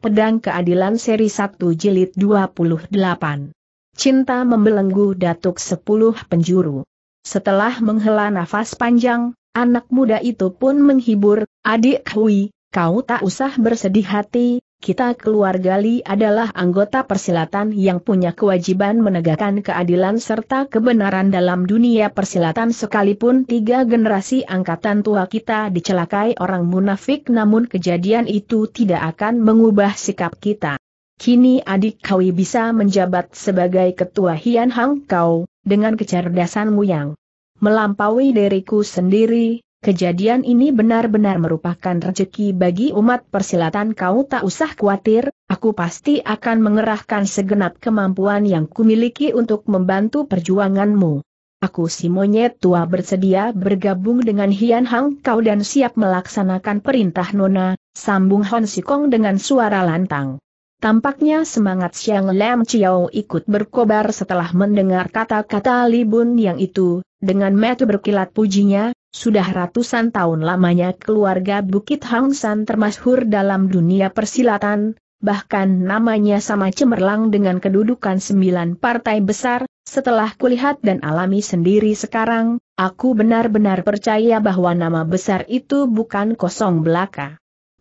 Pedang Keadilan Seri 1 Jilid 28. Cinta membelenggu datuk sepuluh penjuru. Setelah menghela nafas panjang, anak muda itu pun menghibur, adik Hui, kau tak usah bersedih hati, kita keluarga Li adalah anggota persilatan yang punya kewajiban menegakkan keadilan serta kebenaran dalam dunia persilatan sekalipun tiga generasi angkatan tua kita dicelakai orang munafik namun kejadian itu tidak akan mengubah sikap kita. Kini adik Kawi bisa menjabat sebagai ketua Hian Hang Kau, dengan kecerdasanmu yang melampaui diriku sendiri, Kejadian ini benar-benar merupakan rezeki bagi umat persilatan kau tak usah khawatir, aku pasti akan mengerahkan segenap kemampuan yang kumiliki untuk membantu perjuanganmu. Aku si monyet tua bersedia bergabung dengan Hian Hang kau dan siap melaksanakan perintah Nona, sambung Hon Sikong dengan suara lantang. Tampaknya semangat Siang Lam Chiao ikut berkobar setelah mendengar kata-kata Li Bun yang itu, dengan metu berkilat pujinya, sudah ratusan tahun lamanya keluarga Bukit Hang San termasyhur dalam dunia persilatan, bahkan namanya sama cemerlang dengan kedudukan sembilan partai besar, setelah kulihat dan alami sendiri sekarang, aku benar-benar percaya bahwa nama besar itu bukan kosong belaka.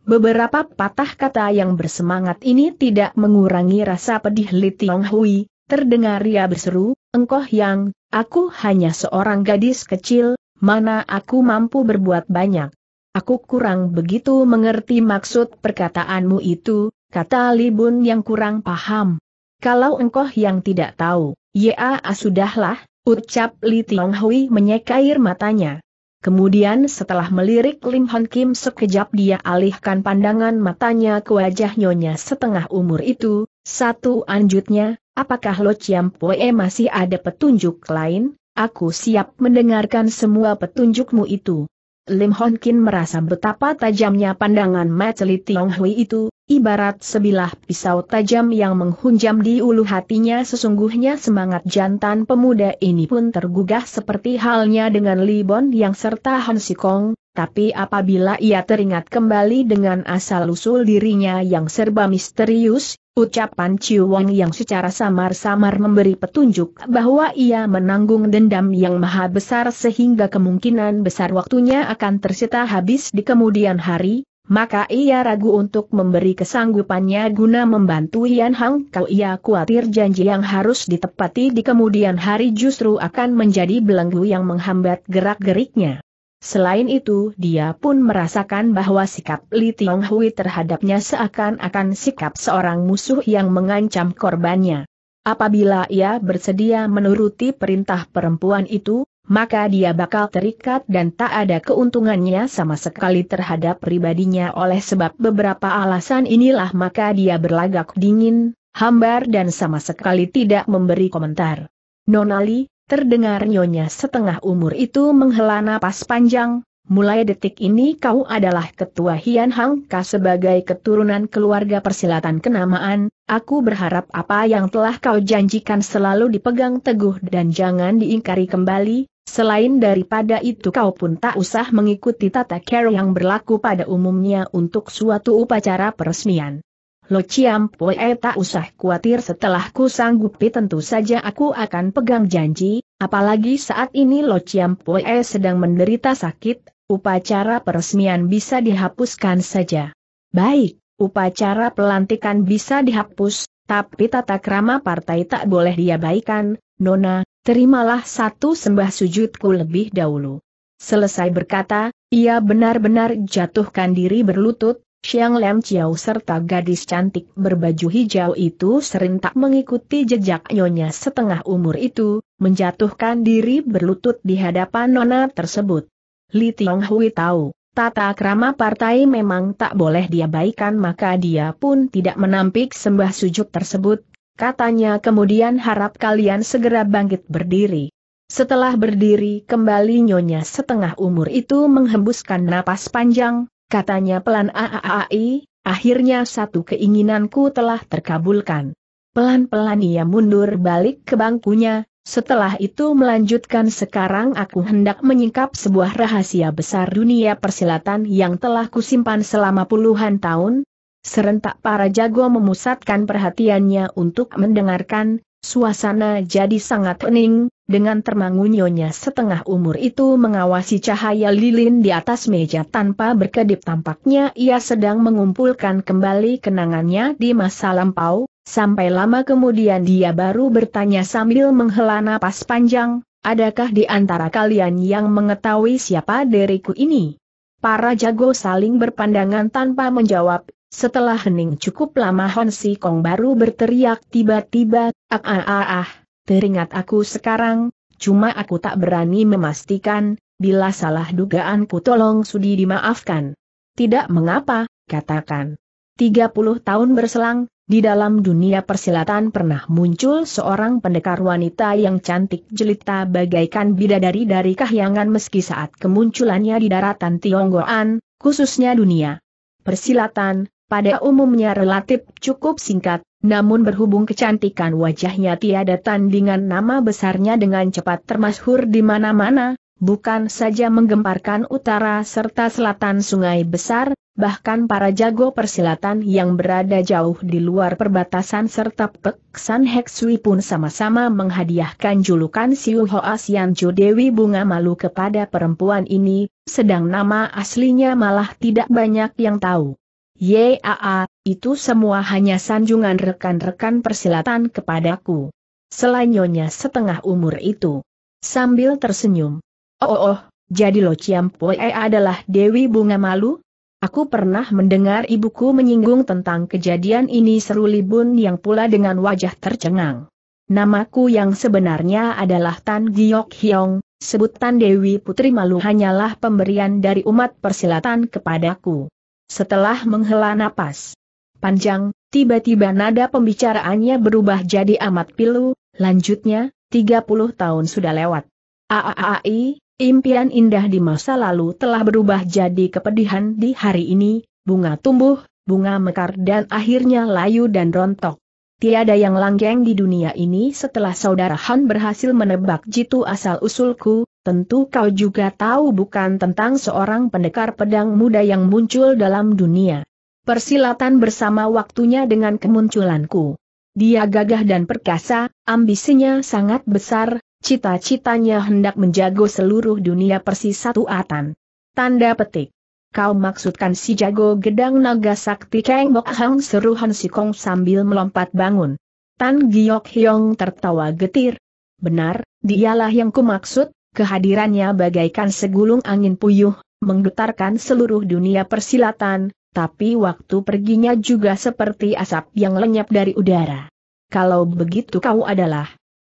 Beberapa patah kata yang bersemangat ini tidak mengurangi rasa pedih Li Tiong Hui, terdengar ia berseru, engkau yang, aku hanya seorang gadis kecil, mana aku mampu berbuat banyak. Aku kurang begitu mengerti maksud perkataanmu itu, kata Libun yang kurang paham. Kalau engkau yang tidak tahu, ya sudahlah, ucap Li Tiong Hui menyekair matanya. Kemudian setelah melirik Lim Hon Kim sekejap dia alihkan pandangan matanya ke wajah nyonya setengah umur itu, satu anjutnya, apakah Lo Chiam Poe masih ada petunjuk lain? Aku siap mendengarkan semua petunjukmu itu. Lim Hon Kin merasa betapa tajamnya pandangan Mateli Tiong Hui itu, ibarat sebilah pisau tajam yang menghunjam di ulu hatinya sesungguhnya semangat jantan pemuda ini pun tergugah seperti halnya dengan Li Bon yang serta Han Sikong, tapi apabila ia teringat kembali dengan asal-usul dirinya yang serba misterius, ucapan Ciu Wang yang secara samar-samar memberi petunjuk bahwa ia menanggung dendam yang maha besar sehingga kemungkinan besar waktunya akan tersita habis di kemudian hari, maka ia ragu untuk memberi kesanggupannya guna membantu Yan Hang kalau ia khawatir janji yang harus ditepati di kemudian hari justru akan menjadi belenggu yang menghambat gerak-geriknya. Selain itu dia pun merasakan bahwa sikap Li Tiong Hui terhadapnya seakan-akan sikap seorang musuh yang mengancam korbannya. Apabila ia bersedia menuruti perintah perempuan itu, maka dia bakal terikat dan tak ada keuntungannya sama sekali terhadap pribadinya oleh sebab beberapa alasan inilah maka dia berlagak dingin, hambar dan sama sekali tidak memberi komentar. Nonali, Terdengar nyonya setengah umur itu menghela napas panjang, mulai detik ini kau adalah ketua Hian Hang Ka sebagai keturunan keluarga persilatan kenamaan, aku berharap apa yang telah kau janjikan selalu dipegang teguh dan jangan diingkari kembali, selain daripada itu kau pun tak usah mengikuti tata cara yang berlaku pada umumnya untuk suatu upacara peresmian. Lo Chiam Pue tak usah khawatir setelah ku sanggupi tentu saja aku akan pegang janji, apalagi saat ini Lo Chiam Pue sedang menderita sakit, upacara peresmian bisa dihapuskan saja. Baik, upacara pelantikan bisa dihapus, tapi tata krama partai tak boleh diabaikan, Nona, terimalah satu sembah sujudku lebih dahulu. Selesai berkata, ia benar-benar jatuhkan diri berlutut, Xiang Lam Chiao serta gadis cantik berbaju hijau itu serentak mengikuti jejak nyonya setengah umur itu, menjatuhkan diri berlutut di hadapan nona tersebut. Li Tiong Hui tahu, tata krama partai memang tak boleh diabaikan maka dia pun tidak menampik sembah sujud tersebut, katanya kemudian harap kalian segera bangkit berdiri. Setelah berdiri kembali nyonya setengah umur itu menghembuskan napas panjang, Katanya pelan aaai, akhirnya satu keinginanku telah terkabulkan. Pelan-pelan ia mundur balik ke bangkunya, setelah itu melanjutkan sekarang aku hendak menyingkap sebuah rahasia besar dunia persilatan yang telah kusimpan selama puluhan tahun. Serentak para jago memusatkan perhatiannya untuk mendengarkan, Suasana jadi sangat hening, dengan termangunyonya setengah umur itu mengawasi cahaya lilin di atas meja tanpa berkedip tampaknya ia sedang mengumpulkan kembali kenangannya di masa lampau, sampai lama kemudian dia baru bertanya sambil menghela napas panjang, adakah di antara kalian yang mengetahui siapa diriku ini? Para jago saling berpandangan tanpa menjawab, setelah hening cukup lama Hon Si Kong baru berteriak tiba-tiba, ah ah ah ah, teringat aku sekarang, cuma aku tak berani memastikan, bila salah dugaanku tolong sudi dimaafkan. Tidak mengapa, katakan. 30 tahun berselang, di dalam dunia persilatan pernah muncul seorang pendekar wanita yang cantik jelita bagaikan bidadari dari kahyangan meski saat kemunculannya di daratan Tionggoan, khususnya dunia persilatan, pada umumnya relatif cukup singkat, namun berhubung kecantikan wajahnya tiada tandingan nama besarnya dengan cepat termasyhur di mana-mana, bukan saja menggemparkan utara serta selatan sungai besar, bahkan para jago persilatan yang berada jauh di luar perbatasan serta Peksan Heksui pun sama-sama menghadiahkan julukan Siu Hoas Yan Ju Dewi Bunga Malu kepada perempuan ini, sedang nama aslinya malah tidak banyak yang tahu. Yaa, itu semua hanya sanjungan rekan-rekan persilatan kepadaku. Selanyonya setengah umur itu. Sambil tersenyum. Oh, oh, oh jadi Lo Ciampoe adalah Dewi Bunga Malu? Aku pernah mendengar ibuku menyinggung tentang kejadian ini seru Libun yang pula dengan wajah tercengang. Namaku yang sebenarnya adalah Tan Giok Hyong, sebutan Dewi Putri Malu hanyalah pemberian dari umat persilatan kepadaku. Setelah menghela napas panjang, tiba-tiba nada pembicaraannya berubah jadi amat pilu, lanjutnya, 30 tahun sudah lewat. Aaai, impian indah di masa lalu telah berubah jadi kepedihan di hari ini, bunga tumbuh, bunga mekar dan akhirnya layu dan rontok. Tiada yang langgeng di dunia ini setelah saudara Han berhasil menebak jitu asal-usulku, Tentu kau juga tahu bukan tentang seorang pendekar pedang muda yang muncul dalam dunia. Persilatan bersama waktunya dengan kemunculanku. Dia gagah dan perkasa, ambisinya sangat besar, cita-citanya hendak menjago seluruh dunia persis satu atan. Tanda petik. Kau maksudkan si jago gedang naga sakti Kang Bok Hang seru Han Sikong sambil melompat bangun. Tan Giok Hyong tertawa getir. Benar, dialah yang kumaksud, kehadirannya bagaikan segulung angin puyuh, menggetarkan seluruh dunia persilatan, tapi waktu perginya juga seperti asap yang lenyap dari udara. Kalau begitu kau adalah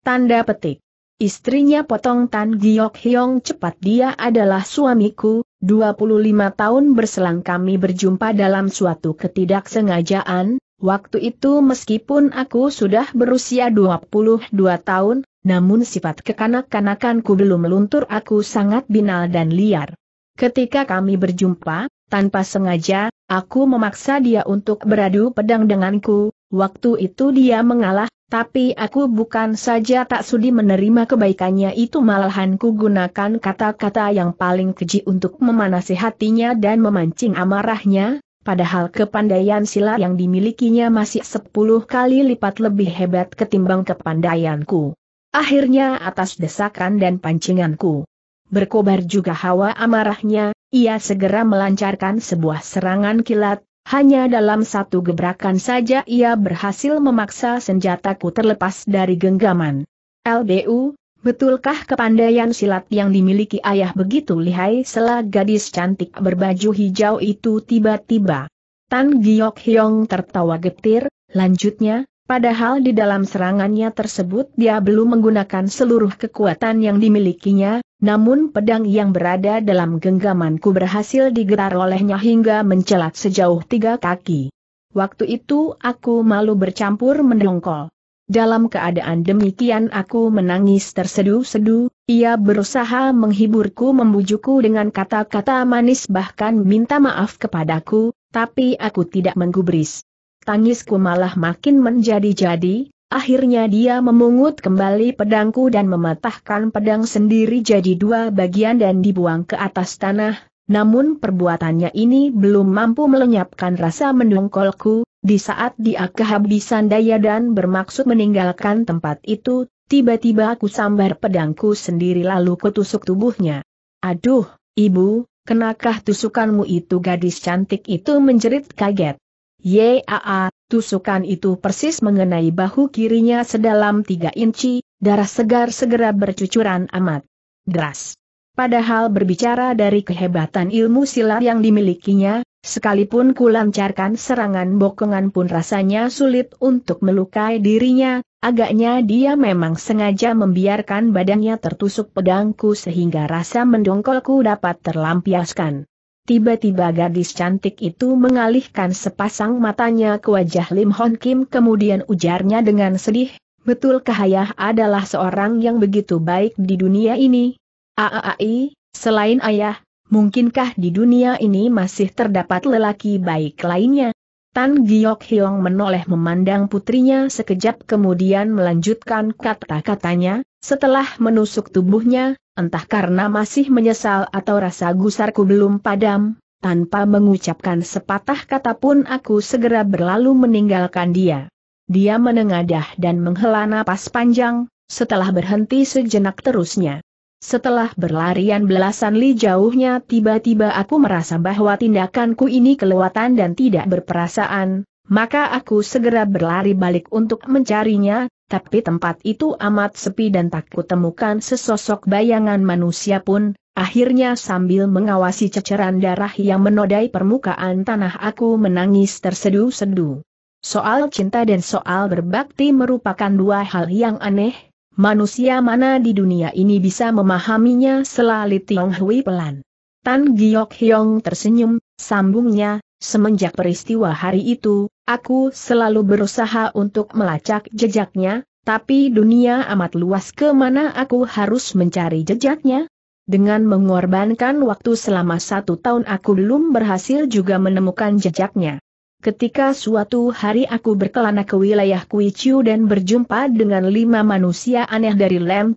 tanda petik. Istrinya potong Tan Giok Hyong cepat dia adalah suamiku, 25 tahun berselang kami berjumpa dalam suatu ketidaksengajaan, waktu itu meskipun aku sudah berusia 22 tahun, namun sifat kekanak-kanakanku belum luntur, aku sangat binal dan liar. Ketika kami berjumpa, tanpa sengaja, aku memaksa dia untuk beradu pedang denganku, waktu itu dia mengalah, tapi aku bukan saja tak sudi menerima kebaikannya itu malahan ku gunakan kata-kata yang paling keji untuk memanasi hatinya dan memancing amarahnya, padahal kepandaian sila yang dimilikinya masih sepuluh kali lipat lebih hebat ketimbang kepandaianku. Akhirnya atas desakan dan pancinganku. Berkobar juga hawa amarahnya, ia segera melancarkan sebuah serangan kilat, hanya dalam satu gebrakan saja ia berhasil memaksa senjataku terlepas dari genggaman. LBU, betulkah kepandaian silat yang dimiliki ayah begitu lihai selah gadis cantik berbaju hijau itu tiba-tiba? Tan Giok Hyong tertawa getir, lanjutnya, Padahal di dalam serangannya tersebut dia belum menggunakan seluruh kekuatan yang dimilikinya, namun pedang yang berada dalam genggamanku berhasil digetar olehnya hingga mencelat sejauh tiga kaki. Waktu itu aku malu bercampur mendongkol. Dalam keadaan demikian aku menangis tersedu-sedu. ia berusaha menghiburku membujukku dengan kata-kata manis bahkan minta maaf kepadaku, tapi aku tidak menggubris tangisku malah makin menjadi-jadi, akhirnya dia memungut kembali pedangku dan mematahkan pedang sendiri jadi dua bagian dan dibuang ke atas tanah, namun perbuatannya ini belum mampu melenyapkan rasa mendongkolku, di saat dia kehabisan daya dan bermaksud meninggalkan tempat itu, tiba-tiba aku sambar pedangku sendiri lalu kutusuk tubuhnya. Aduh, ibu, kenakah tusukanmu itu gadis cantik itu menjerit kaget. Yaa, tusukan itu persis mengenai bahu kirinya sedalam tiga inci, darah segar segera bercucuran amat. Deras. Padahal berbicara dari kehebatan ilmu silat yang dimilikinya, sekalipun kulancarkan serangan bokongan pun rasanya sulit untuk melukai dirinya, agaknya dia memang sengaja membiarkan badannya tertusuk pedangku sehingga rasa mendongkolku dapat terlampiaskan. Tiba-tiba gadis cantik itu mengalihkan sepasang matanya ke wajah Lim Hon Kim kemudian ujarnya dengan sedih, betul Kahayah adalah seorang yang begitu baik di dunia ini. Aaai, selain ayah, mungkinkah di dunia ini masih terdapat lelaki baik lainnya? Tan Giok Hiong menoleh memandang putrinya sekejap kemudian melanjutkan kata-katanya, setelah menusuk tubuhnya, entah karena masih menyesal atau rasa gusarku belum padam, tanpa mengucapkan sepatah kata pun aku segera berlalu meninggalkan dia. Dia menengadah dan menghela napas panjang, setelah berhenti sejenak terusnya. Setelah berlarian belasan li jauhnya tiba-tiba aku merasa bahwa tindakanku ini kelewatan dan tidak berperasaan, maka aku segera berlari balik untuk mencarinya, tapi tempat itu amat sepi dan tak kutemukan sesosok bayangan manusia pun, akhirnya sambil mengawasi ceceran darah yang menodai permukaan tanah aku menangis tersedu-sedu. Soal cinta dan soal berbakti merupakan dua hal yang aneh, manusia mana di dunia ini bisa memahaminya selalit Tiong pelan. Tan Giok Hyong tersenyum, sambungnya, Semenjak peristiwa hari itu, aku selalu berusaha untuk melacak jejaknya, tapi dunia amat luas kemana aku harus mencari jejaknya? Dengan mengorbankan waktu selama satu tahun aku belum berhasil juga menemukan jejaknya. Ketika suatu hari aku berkelana ke wilayah Kuichiu dan berjumpa dengan lima manusia aneh dari Lem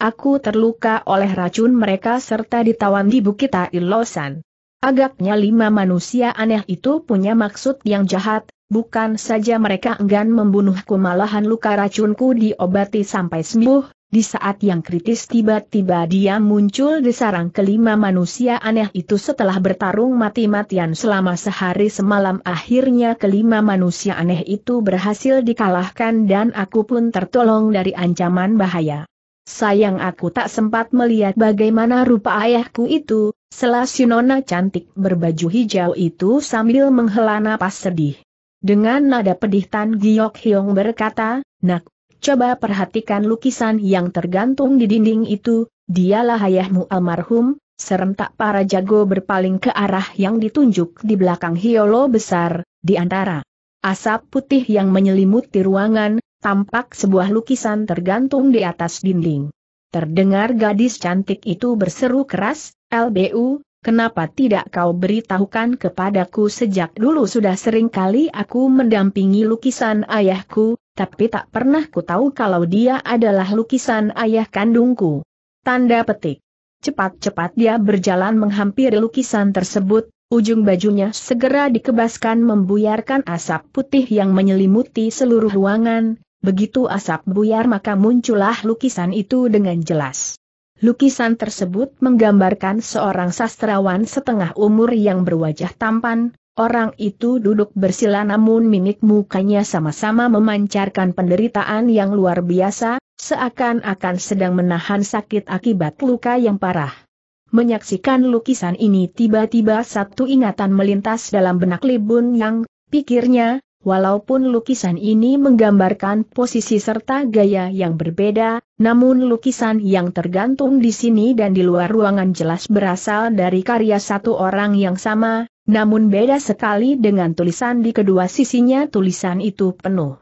aku terluka oleh racun mereka serta ditawan di Bukit Ailosan. Agaknya lima manusia aneh itu punya maksud yang jahat, bukan saja mereka enggan membunuhku malahan luka racunku diobati sampai sembuh, di saat yang kritis tiba-tiba dia muncul di sarang kelima manusia aneh itu setelah bertarung mati-matian selama sehari semalam akhirnya kelima manusia aneh itu berhasil dikalahkan dan aku pun tertolong dari ancaman bahaya. Sayang aku tak sempat melihat bagaimana rupa ayahku itu, Selasi nona cantik berbaju hijau itu sambil menghela napas sedih. Dengan nada pedih Tan Giok Hiong berkata, Nak, coba perhatikan lukisan yang tergantung di dinding itu, dialah ayahmu almarhum, serentak para jago berpaling ke arah yang ditunjuk di belakang Hiolo besar, di antara asap putih yang menyelimuti ruangan, tampak sebuah lukisan tergantung di atas dinding. Terdengar gadis cantik itu berseru keras, LBU, kenapa tidak kau beritahukan kepadaku sejak dulu sudah sering kali aku mendampingi lukisan ayahku, tapi tak pernah ku tahu kalau dia adalah lukisan ayah kandungku. Tanda petik. Cepat-cepat dia berjalan menghampiri lukisan tersebut, ujung bajunya segera dikebaskan membuyarkan asap putih yang menyelimuti seluruh ruangan, Begitu asap buyar maka muncullah lukisan itu dengan jelas. Lukisan tersebut menggambarkan seorang sastrawan setengah umur yang berwajah tampan, orang itu duduk bersila namun mimik mukanya sama-sama memancarkan penderitaan yang luar biasa, seakan-akan sedang menahan sakit akibat luka yang parah. Menyaksikan lukisan ini tiba-tiba satu ingatan melintas dalam benak Libun yang, pikirnya, Walaupun lukisan ini menggambarkan posisi serta gaya yang berbeda, namun lukisan yang tergantung di sini dan di luar ruangan jelas berasal dari karya satu orang yang sama, namun beda sekali dengan tulisan di kedua sisinya tulisan itu penuh.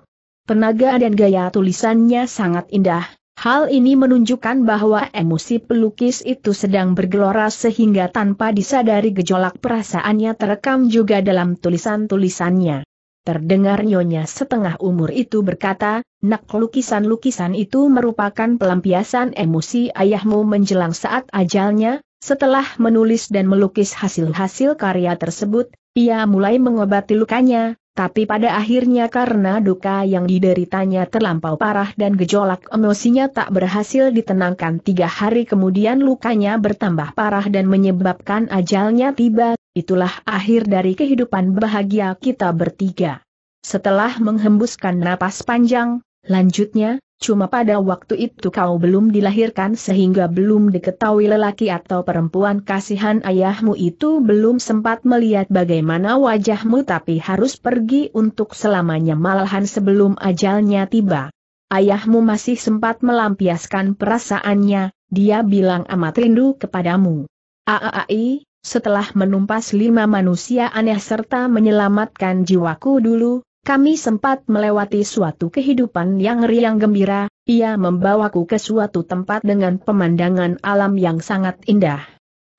Tenaga dan gaya tulisannya sangat indah, hal ini menunjukkan bahwa emosi pelukis itu sedang bergelora sehingga tanpa disadari gejolak perasaannya terekam juga dalam tulisan-tulisannya. Terdengar nyonya setengah umur itu berkata, nak lukisan-lukisan itu merupakan pelampiasan emosi ayahmu menjelang saat ajalnya, setelah menulis dan melukis hasil-hasil karya tersebut, ia mulai mengobati lukanya, tapi pada akhirnya karena duka yang dideritanya terlampau parah dan gejolak emosinya tak berhasil ditenangkan tiga hari kemudian lukanya bertambah parah dan menyebabkan ajalnya tiba, itulah akhir dari kehidupan bahagia kita bertiga. Setelah menghembuskan napas panjang, lanjutnya, Cuma pada waktu itu kau belum dilahirkan sehingga belum diketahui lelaki atau perempuan kasihan ayahmu itu belum sempat melihat bagaimana wajahmu tapi harus pergi untuk selamanya malahan sebelum ajalnya tiba. Ayahmu masih sempat melampiaskan perasaannya, dia bilang amat rindu kepadamu. Aaai, setelah menumpas lima manusia aneh serta menyelamatkan jiwaku dulu, kami sempat melewati suatu kehidupan yang riang gembira, ia membawaku ke suatu tempat dengan pemandangan alam yang sangat indah.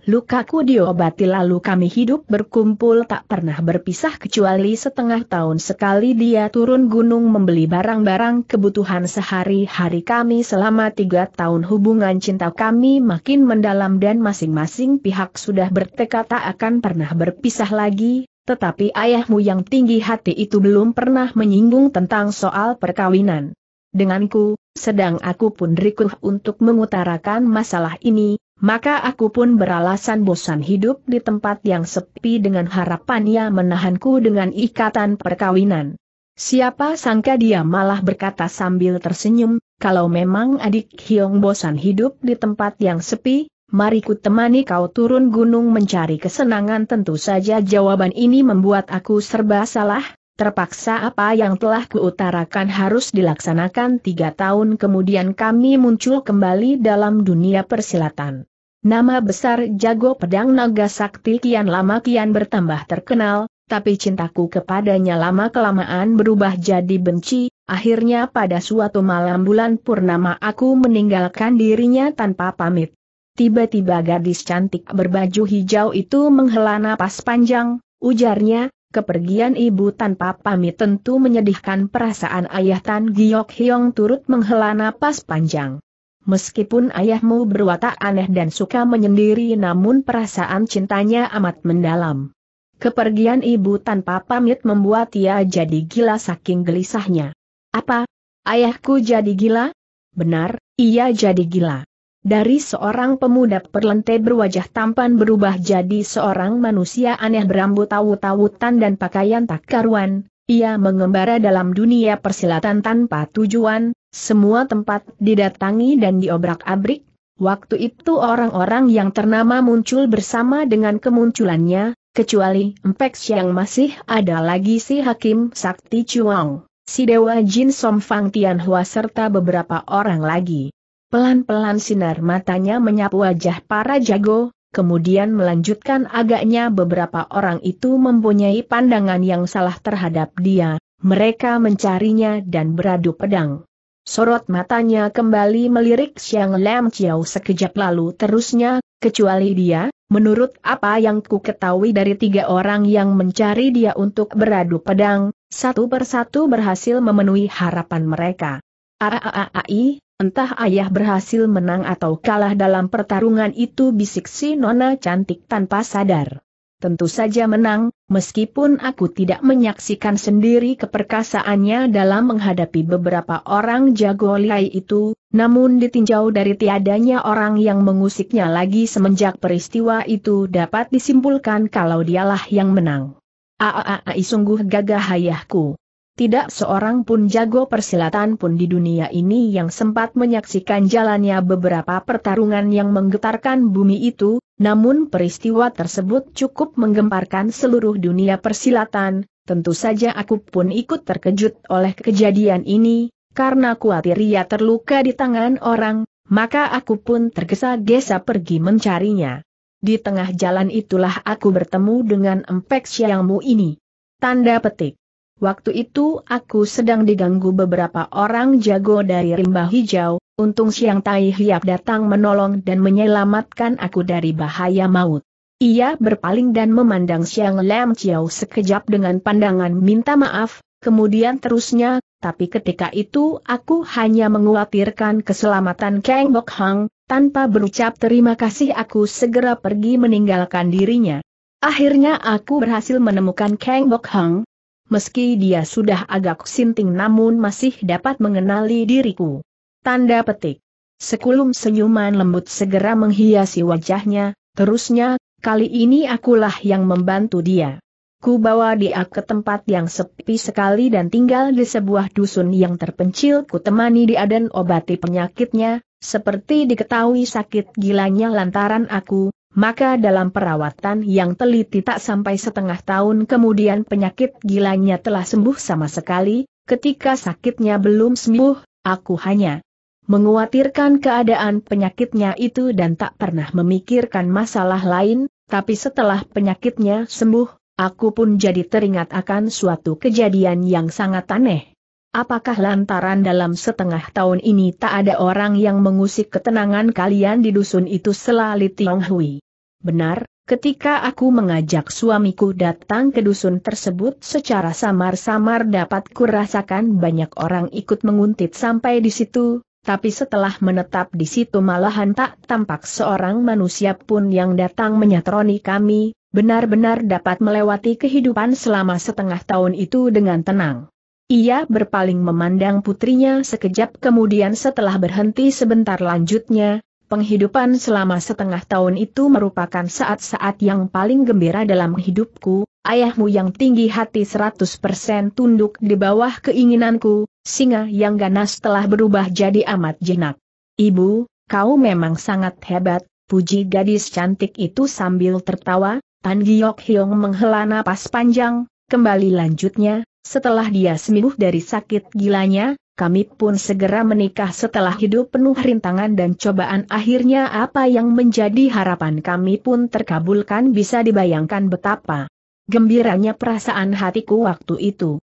Lukaku diobati lalu kami hidup berkumpul tak pernah berpisah kecuali setengah tahun sekali dia turun gunung membeli barang-barang kebutuhan sehari-hari kami selama tiga tahun hubungan cinta kami makin mendalam dan masing-masing pihak sudah bertekad tak akan pernah berpisah lagi, tetapi ayahmu yang tinggi hati itu belum pernah menyinggung tentang soal perkawinan. Denganku, sedang aku pun rikuh untuk mengutarakan masalah ini, maka aku pun beralasan bosan hidup di tempat yang sepi dengan harapannya menahanku dengan ikatan perkawinan. Siapa sangka dia malah berkata sambil tersenyum, kalau memang adik Hiong bosan hidup di tempat yang sepi, mari ku temani kau turun gunung mencari kesenangan tentu saja jawaban ini membuat aku serba salah, terpaksa apa yang telah kuutarakan harus dilaksanakan tiga tahun kemudian kami muncul kembali dalam dunia persilatan. Nama besar jago pedang naga sakti kian lama kian bertambah terkenal, tapi cintaku kepadanya lama-kelamaan berubah jadi benci, akhirnya pada suatu malam bulan purnama aku meninggalkan dirinya tanpa pamit. Tiba-tiba gadis cantik berbaju hijau itu menghela napas panjang, ujarnya, kepergian ibu tanpa pamit tentu menyedihkan perasaan ayah Tan Giok Hyong turut menghela napas panjang. Meskipun ayahmu berwatak aneh dan suka menyendiri namun perasaan cintanya amat mendalam. Kepergian ibu tanpa pamit membuat ia jadi gila saking gelisahnya. Apa? Ayahku jadi gila? Benar, ia jadi gila. Dari seorang pemuda perlente berwajah tampan berubah jadi seorang manusia aneh berambut tawut tawutan dan pakaian tak karuan, ia mengembara dalam dunia persilatan tanpa tujuan, semua tempat didatangi dan diobrak-abrik, waktu itu orang-orang yang ternama muncul bersama dengan kemunculannya, kecuali Empek yang masih ada lagi si Hakim Sakti Chuang, si Dewa Jin Somfang Tianhua serta beberapa orang lagi. Pelan-pelan sinar matanya menyapu wajah para jago, kemudian melanjutkan agaknya beberapa orang itu mempunyai pandangan yang salah terhadap dia, mereka mencarinya dan beradu pedang. Sorot matanya kembali melirik Siang Lam Chiao sekejap lalu terusnya, kecuali dia, menurut apa yang ku ketahui dari tiga orang yang mencari dia untuk beradu pedang, satu persatu berhasil memenuhi harapan mereka. Aaai, Entah ayah berhasil menang atau kalah dalam pertarungan itu bisik si nona cantik tanpa sadar. Tentu saja menang, meskipun aku tidak menyaksikan sendiri keperkasaannya dalam menghadapi beberapa orang jago liai itu, namun ditinjau dari tiadanya orang yang mengusiknya lagi semenjak peristiwa itu dapat disimpulkan kalau dialah yang menang. Aaai sungguh gagah ayahku. Tidak seorang pun jago persilatan pun di dunia ini yang sempat menyaksikan jalannya beberapa pertarungan yang menggetarkan bumi itu, namun peristiwa tersebut cukup menggemparkan seluruh dunia persilatan, tentu saja aku pun ikut terkejut oleh kejadian ini, karena kuatir ia terluka di tangan orang, maka aku pun tergesa-gesa pergi mencarinya. Di tengah jalan itulah aku bertemu dengan empek siangmu ini. Tanda petik. Waktu itu aku sedang diganggu beberapa orang jago dari rimba hijau, untung siang Tai Hiap datang menolong dan menyelamatkan aku dari bahaya maut. Ia berpaling dan memandang Siang Lam ciao sekejap dengan pandangan minta maaf, kemudian terusnya, tapi ketika itu aku hanya menguatirkan keselamatan Kang Bok Hang, tanpa berucap terima kasih aku segera pergi meninggalkan dirinya. Akhirnya aku berhasil menemukan Kang Bok Hang, meski dia sudah agak sinting namun masih dapat mengenali diriku. Tanda petik. Sekulum senyuman lembut segera menghiasi wajahnya, terusnya, kali ini akulah yang membantu dia. Ku bawa dia ke tempat yang sepi sekali dan tinggal di sebuah dusun yang terpencil ku temani dia dan obati penyakitnya, seperti diketahui sakit gilanya lantaran aku, maka dalam perawatan yang teliti tak sampai setengah tahun kemudian penyakit gilanya telah sembuh sama sekali, ketika sakitnya belum sembuh, aku hanya menguatirkan keadaan penyakitnya itu dan tak pernah memikirkan masalah lain, tapi setelah penyakitnya sembuh, aku pun jadi teringat akan suatu kejadian yang sangat aneh. Apakah lantaran dalam setengah tahun ini tak ada orang yang mengusik ketenangan kalian di dusun itu selali Tiong Benar, ketika aku mengajak suamiku datang ke dusun tersebut secara samar-samar dapat kurasakan banyak orang ikut menguntit sampai di situ, tapi setelah menetap di situ malahan tak tampak seorang manusia pun yang datang menyatroni kami, benar-benar dapat melewati kehidupan selama setengah tahun itu dengan tenang. Ia berpaling memandang putrinya sekejap kemudian setelah berhenti sebentar lanjutnya, penghidupan selama setengah tahun itu merupakan saat-saat yang paling gembira dalam hidupku, ayahmu yang tinggi hati 100% tunduk di bawah keinginanku, singa yang ganas telah berubah jadi amat jenak. Ibu, kau memang sangat hebat, puji gadis cantik itu sambil tertawa, Tan Giok Hyong menghela napas panjang, kembali lanjutnya, setelah dia sembuh dari sakit gilanya, kami pun segera menikah setelah hidup penuh rintangan dan cobaan akhirnya apa yang menjadi harapan kami pun terkabulkan bisa dibayangkan betapa gembiranya perasaan hatiku waktu itu.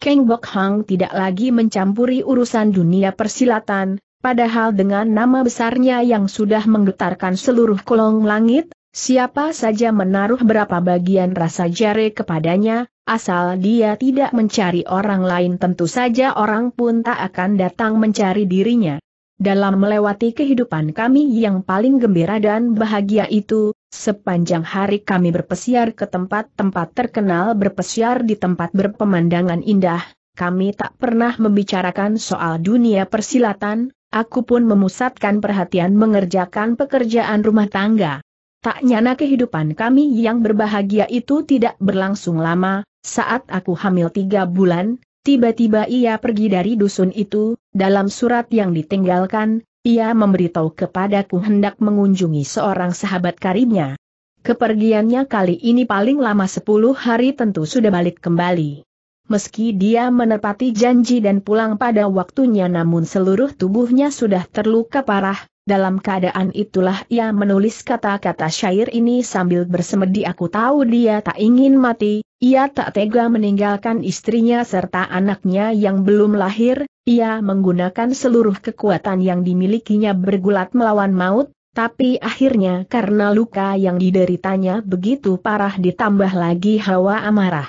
Keng Bok Hang tidak lagi mencampuri urusan dunia persilatan, padahal dengan nama besarnya yang sudah menggetarkan seluruh kolong langit, Siapa saja menaruh berapa bagian rasa jare kepadanya, asal dia tidak mencari orang lain tentu saja orang pun tak akan datang mencari dirinya. Dalam melewati kehidupan kami yang paling gembira dan bahagia itu, sepanjang hari kami berpesiar ke tempat-tempat terkenal berpesiar di tempat berpemandangan indah, kami tak pernah membicarakan soal dunia persilatan, aku pun memusatkan perhatian mengerjakan pekerjaan rumah tangga. Tak nyana kehidupan kami yang berbahagia itu tidak berlangsung lama, saat aku hamil tiga bulan, tiba-tiba ia pergi dari dusun itu, dalam surat yang ditinggalkan, ia memberitahu kepadaku hendak mengunjungi seorang sahabat karibnya. Kepergiannya kali ini paling lama sepuluh hari tentu sudah balik kembali. Meski dia menepati janji dan pulang pada waktunya namun seluruh tubuhnya sudah terluka parah, dalam keadaan itulah ia menulis kata-kata syair ini sambil bersemedi aku tahu dia tak ingin mati, ia tak tega meninggalkan istrinya serta anaknya yang belum lahir, ia menggunakan seluruh kekuatan yang dimilikinya bergulat melawan maut, tapi akhirnya karena luka yang dideritanya begitu parah ditambah lagi hawa amarah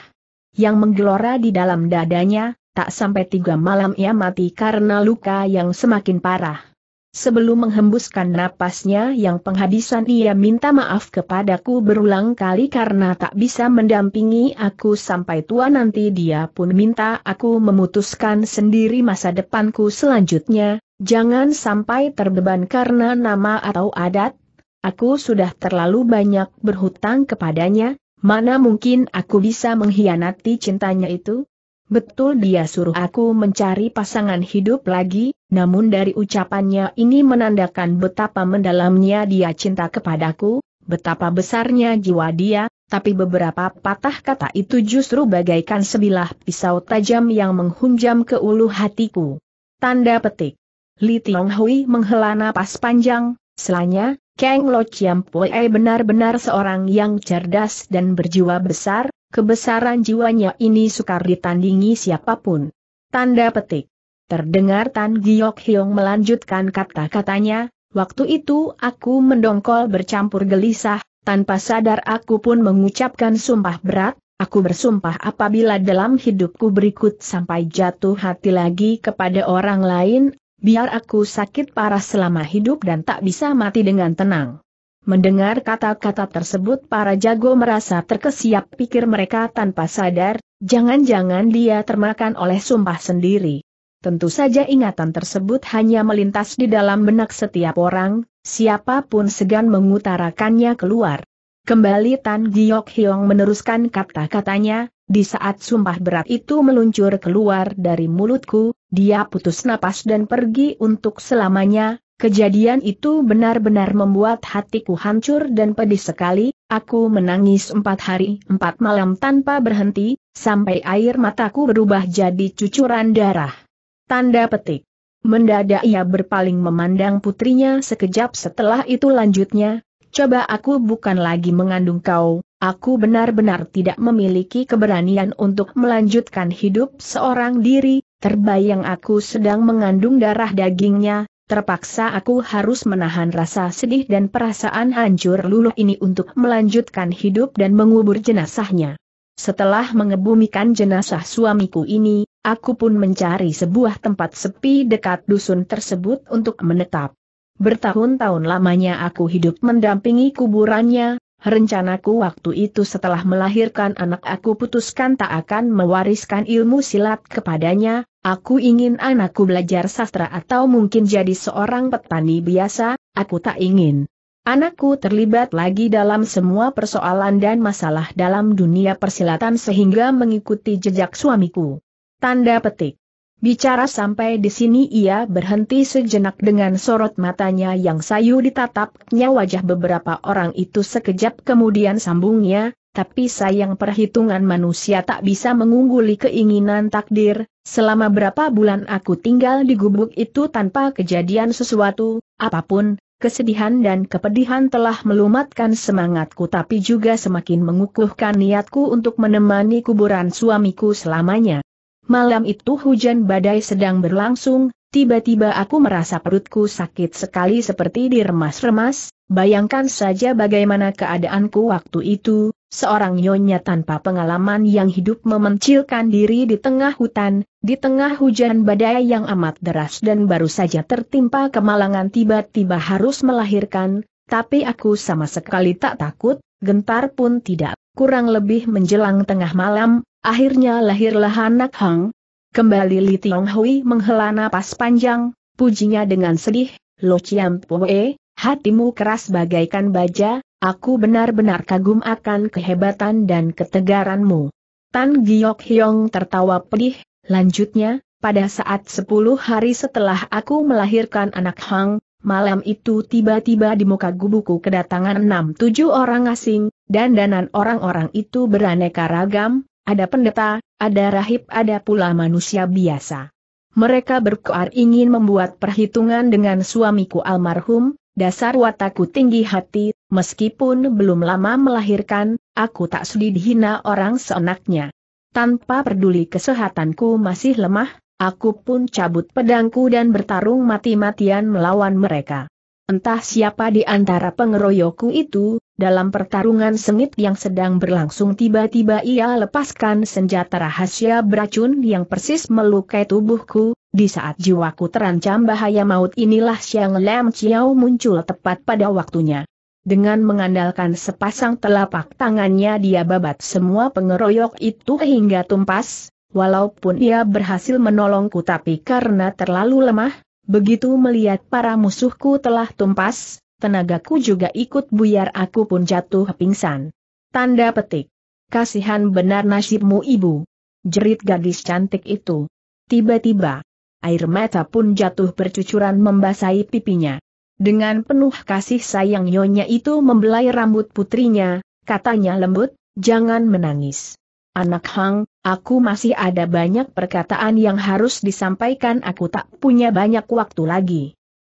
yang menggelora di dalam dadanya, tak sampai tiga malam ia mati karena luka yang semakin parah. Sebelum menghembuskan napasnya yang penghabisan ia minta maaf kepadaku berulang kali karena tak bisa mendampingi aku sampai tua nanti dia pun minta aku memutuskan sendiri masa depanku selanjutnya, jangan sampai terbeban karena nama atau adat, aku sudah terlalu banyak berhutang kepadanya, mana mungkin aku bisa mengkhianati cintanya itu? Betul dia suruh aku mencari pasangan hidup lagi, namun dari ucapannya ini menandakan betapa mendalamnya dia cinta kepadaku, betapa besarnya jiwa dia, tapi beberapa patah kata itu justru bagaikan sebilah pisau tajam yang menghunjam ke ulu hatiku. Tanda petik. Li Tiong Hui menghela napas panjang, selanya, Kang Lo Chiam Pue benar-benar seorang yang cerdas dan berjiwa besar, kebesaran jiwanya ini sukar ditandingi siapapun. Tanda petik. Terdengar Tan Giok Hiong melanjutkan kata-katanya, waktu itu aku mendongkol bercampur gelisah, tanpa sadar aku pun mengucapkan sumpah berat, Aku bersumpah apabila dalam hidupku berikut sampai jatuh hati lagi kepada orang lain, biar aku sakit parah selama hidup dan tak bisa mati dengan tenang. Mendengar kata-kata tersebut para jago merasa terkesiap pikir mereka tanpa sadar, jangan-jangan dia termakan oleh sumpah sendiri. Tentu saja ingatan tersebut hanya melintas di dalam benak setiap orang, siapapun segan mengutarakannya keluar. Kembali Tan Giok Hiong meneruskan kata-katanya, di saat sumpah berat itu meluncur keluar dari mulutku, dia putus napas dan pergi untuk selamanya, kejadian itu benar-benar membuat hatiku hancur dan pedih sekali, aku menangis empat hari empat malam tanpa berhenti, sampai air mataku berubah jadi cucuran darah. Tanda petik. Mendadak ia berpaling memandang putrinya sekejap setelah itu lanjutnya, coba aku bukan lagi mengandung kau, aku benar-benar tidak memiliki keberanian untuk melanjutkan hidup seorang diri, terbayang aku sedang mengandung darah dagingnya, terpaksa aku harus menahan rasa sedih dan perasaan hancur luluh ini untuk melanjutkan hidup dan mengubur jenazahnya. Setelah mengebumikan jenazah suamiku ini, Aku pun mencari sebuah tempat sepi dekat dusun tersebut untuk menetap. Bertahun-tahun lamanya aku hidup mendampingi kuburannya, rencanaku waktu itu setelah melahirkan anak aku putuskan tak akan mewariskan ilmu silat kepadanya, aku ingin anakku belajar sastra atau mungkin jadi seorang petani biasa, aku tak ingin. Anakku terlibat lagi dalam semua persoalan dan masalah dalam dunia persilatan sehingga mengikuti jejak suamiku. Tanda petik. Bicara sampai di sini ia berhenti sejenak dengan sorot matanya yang sayu ditatapnya wajah beberapa orang itu sekejap kemudian sambungnya, tapi sayang perhitungan manusia tak bisa mengungguli keinginan takdir, selama berapa bulan aku tinggal di gubuk itu tanpa kejadian sesuatu, apapun, kesedihan dan kepedihan telah melumatkan semangatku tapi juga semakin mengukuhkan niatku untuk menemani kuburan suamiku selamanya. Malam itu hujan badai sedang berlangsung, tiba-tiba aku merasa perutku sakit sekali seperti diremas-remas, bayangkan saja bagaimana keadaanku waktu itu, seorang nyonya tanpa pengalaman yang hidup memencilkan diri di tengah hutan, di tengah hujan badai yang amat deras dan baru saja tertimpa kemalangan tiba-tiba harus melahirkan, tapi aku sama sekali tak takut, gentar pun tidak. Kurang lebih menjelang tengah malam, Akhirnya lahirlah anak Hang. Kembali Li Tiong Hui menghela napas panjang, pujinya dengan sedih, Lo Chiam Pue, hatimu keras bagaikan baja, aku benar-benar kagum akan kehebatan dan ketegaranmu. Tan Giok Hyong tertawa pedih, lanjutnya, pada saat sepuluh hari setelah aku melahirkan anak Hang, malam itu tiba-tiba di muka gubuku kedatangan enam tujuh orang asing, dan danan orang-orang itu beraneka ragam, ada pendeta, ada rahib, ada pula manusia biasa. Mereka berkoar ingin membuat perhitungan dengan suamiku almarhum, dasar watakku tinggi hati, meskipun belum lama melahirkan, aku tak sudi dihina orang seenaknya. Tanpa peduli kesehatanku masih lemah, aku pun cabut pedangku dan bertarung mati-matian melawan mereka. Entah siapa di antara pengeroyokku itu, dalam pertarungan sengit yang sedang berlangsung tiba-tiba ia lepaskan senjata rahasia beracun yang persis melukai tubuhku, di saat jiwaku terancam bahaya maut inilah Xiang Lam Chiao muncul tepat pada waktunya. Dengan mengandalkan sepasang telapak tangannya dia babat semua pengeroyok itu hingga tumpas, walaupun ia berhasil menolongku tapi karena terlalu lemah, Begitu melihat para musuhku telah tumpas, tenagaku juga ikut buyar aku pun jatuh pingsan. Tanda petik. Kasihan benar nasibmu ibu. Jerit gadis cantik itu. Tiba-tiba, air mata pun jatuh bercucuran membasahi pipinya. Dengan penuh kasih sayang Nyonya itu membelai rambut putrinya, katanya lembut, jangan menangis. Anak Hang, aku masih ada banyak perkataan yang harus disampaikan aku tak punya banyak waktu lagi.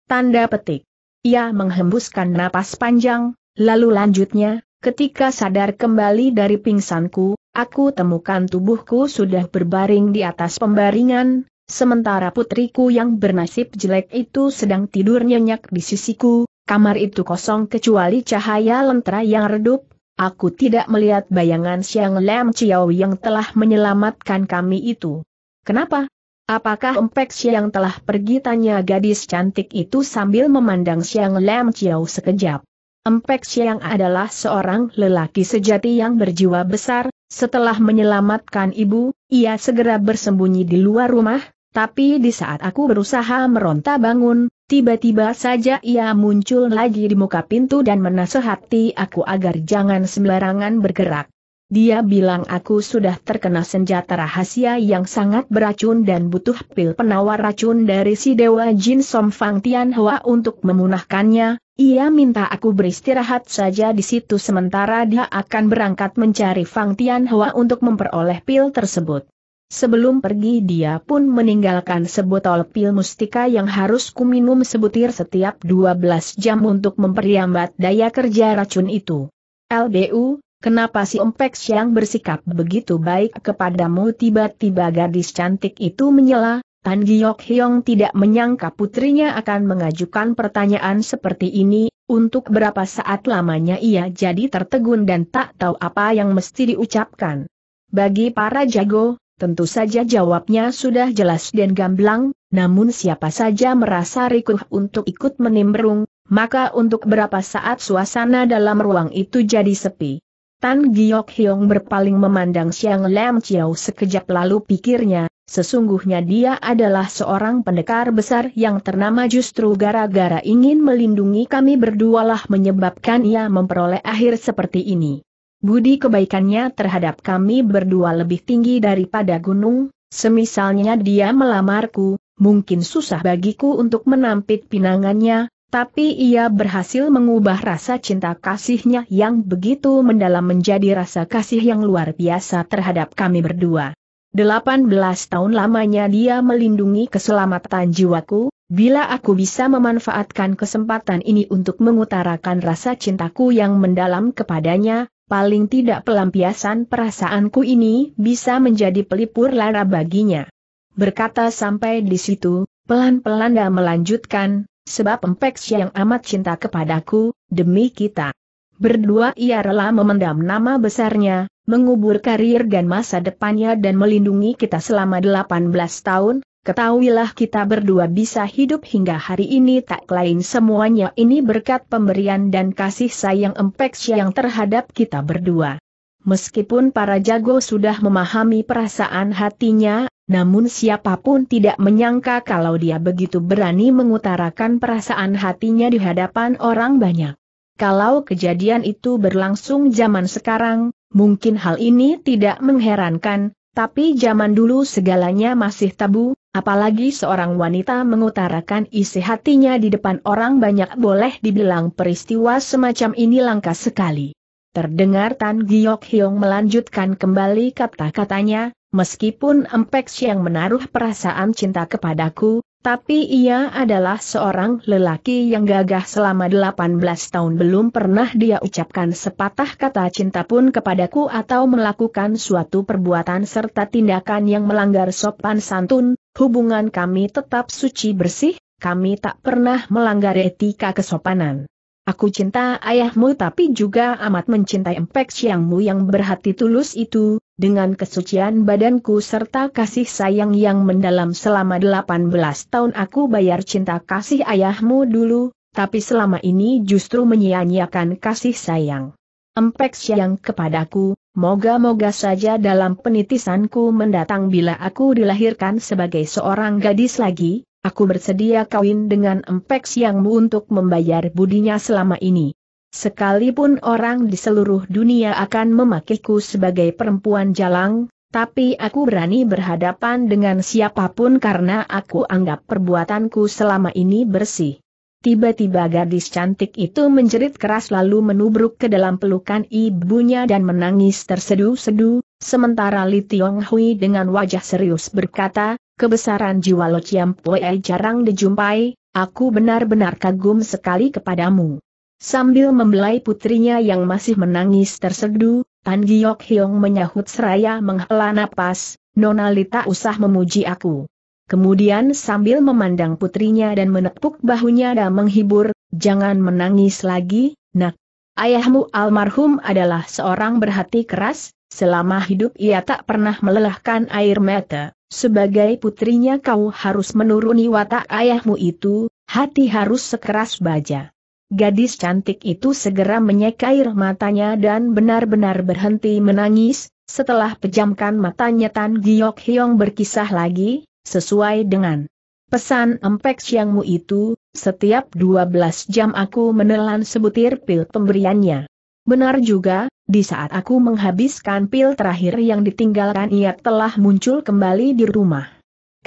Tanda petik. Ia menghembuskan napas panjang, lalu lanjutnya, ketika sadar kembali dari pingsanku, aku temukan tubuhku sudah berbaring di atas pembaringan, sementara putriku yang bernasib jelek itu sedang tidur nyenyak di sisiku, kamar itu kosong kecuali cahaya lentera yang redup, Aku tidak melihat bayangan Siang Lam Chiao yang telah menyelamatkan kami itu. Kenapa? Apakah Empek Xiang telah pergi tanya gadis cantik itu sambil memandang Siang Lam Chiao sekejap. Empek Xiang adalah seorang lelaki sejati yang berjiwa besar, setelah menyelamatkan ibu, ia segera bersembunyi di luar rumah, tapi di saat aku berusaha meronta bangun, tiba-tiba saja ia muncul lagi di muka pintu dan menasehati aku agar jangan sembarangan bergerak. Dia bilang aku sudah terkena senjata rahasia yang sangat beracun dan butuh pil penawar racun dari si Dewa Jin Som Fang Tian Hua untuk memunahkannya, ia minta aku beristirahat saja di situ sementara dia akan berangkat mencari Fang Tian Hua untuk memperoleh pil tersebut. Sebelum pergi dia pun meninggalkan sebotol pil mustika yang harus kuminum sebutir setiap 12 jam untuk memperlambat daya kerja racun itu. LBU, kenapa si Empek yang bersikap begitu baik kepadamu tiba-tiba gadis cantik itu menyela, Tan Giok Hyong tidak menyangka putrinya akan mengajukan pertanyaan seperti ini, untuk berapa saat lamanya ia jadi tertegun dan tak tahu apa yang mesti diucapkan. Bagi para jago, Tentu saja jawabnya sudah jelas dan gamblang, namun siapa saja merasa rikuh untuk ikut menimbrung, maka untuk berapa saat suasana dalam ruang itu jadi sepi. Tan Giok Hiong berpaling memandang Siang Lam Chiao sekejap lalu pikirnya, sesungguhnya dia adalah seorang pendekar besar yang ternama justru gara-gara ingin melindungi kami berdualah menyebabkan ia memperoleh akhir seperti ini. Budi kebaikannya terhadap kami berdua lebih tinggi daripada gunung, semisalnya dia melamarku, mungkin susah bagiku untuk menampik pinangannya, tapi ia berhasil mengubah rasa cinta kasihnya yang begitu mendalam menjadi rasa kasih yang luar biasa terhadap kami berdua. 18 tahun lamanya dia melindungi keselamatan jiwaku, bila aku bisa memanfaatkan kesempatan ini untuk mengutarakan rasa cintaku yang mendalam kepadanya, paling tidak pelampiasan perasaanku ini bisa menjadi pelipur lara baginya. Berkata sampai di situ, pelan-pelan dia melanjutkan, sebab Empeks yang amat cinta kepadaku, demi kita. Berdua ia rela memendam nama besarnya, mengubur karir dan masa depannya dan melindungi kita selama 18 tahun, Ketahuilah kita berdua bisa hidup hingga hari ini tak lain semuanya ini berkat pemberian dan kasih sayang empek yang terhadap kita berdua. Meskipun para jago sudah memahami perasaan hatinya, namun siapapun tidak menyangka kalau dia begitu berani mengutarakan perasaan hatinya di hadapan orang banyak. Kalau kejadian itu berlangsung zaman sekarang, mungkin hal ini tidak mengherankan, tapi zaman dulu segalanya masih tabu, apalagi seorang wanita mengutarakan isi hatinya di depan orang banyak boleh dibilang peristiwa semacam ini langka sekali. Terdengar Tan Giok Hiong melanjutkan kembali kata-katanya, meskipun Empek yang menaruh perasaan cinta kepadaku, tapi ia adalah seorang lelaki yang gagah selama 18 tahun belum pernah dia ucapkan sepatah kata cinta pun kepadaku atau melakukan suatu perbuatan serta tindakan yang melanggar sopan santun, hubungan kami tetap suci bersih, kami tak pernah melanggar etika kesopanan. Aku cinta ayahmu tapi juga amat mencintai empek siangmu yang berhati tulus itu, dengan kesucian badanku serta kasih sayang yang mendalam selama 18 tahun aku bayar cinta kasih ayahmu dulu, tapi selama ini justru menyia-nyiakan kasih sayang. Empek sayang kepadaku, moga-moga saja dalam penitisanku mendatang bila aku dilahirkan sebagai seorang gadis lagi, aku bersedia kawin dengan empek siangmu untuk membayar budinya selama ini. Sekalipun orang di seluruh dunia akan memakiku sebagai perempuan jalang, tapi aku berani berhadapan dengan siapapun karena aku anggap perbuatanku selama ini bersih. Tiba-tiba gadis cantik itu menjerit keras lalu menubruk ke dalam pelukan ibunya dan menangis tersedu-sedu, sementara Li Tiong Hui dengan wajah serius berkata, kebesaran jiwa Lo Chiam Pue jarang dijumpai, aku benar-benar kagum sekali kepadamu. Sambil membelai putrinya yang masih menangis terseduh, Tan Giok Hiong menyahut seraya menghela napas, Nona Lita usah memuji aku. Kemudian sambil memandang putrinya dan menepuk bahunya dan menghibur, jangan menangis lagi, nak. Ayahmu almarhum adalah seorang berhati keras, selama hidup ia tak pernah melelahkan air mata. Sebagai putrinya kau harus menuruni watak ayahmu itu, hati harus sekeras baja. Gadis cantik itu segera menyeka air matanya dan benar-benar berhenti menangis, setelah pejamkan matanya Tan Giok Hiong berkisah lagi, sesuai dengan pesan empek siangmu itu, setiap 12 jam aku menelan sebutir pil pemberiannya. Benar juga, di saat aku menghabiskan pil terakhir yang ditinggalkan ia telah muncul kembali di rumah.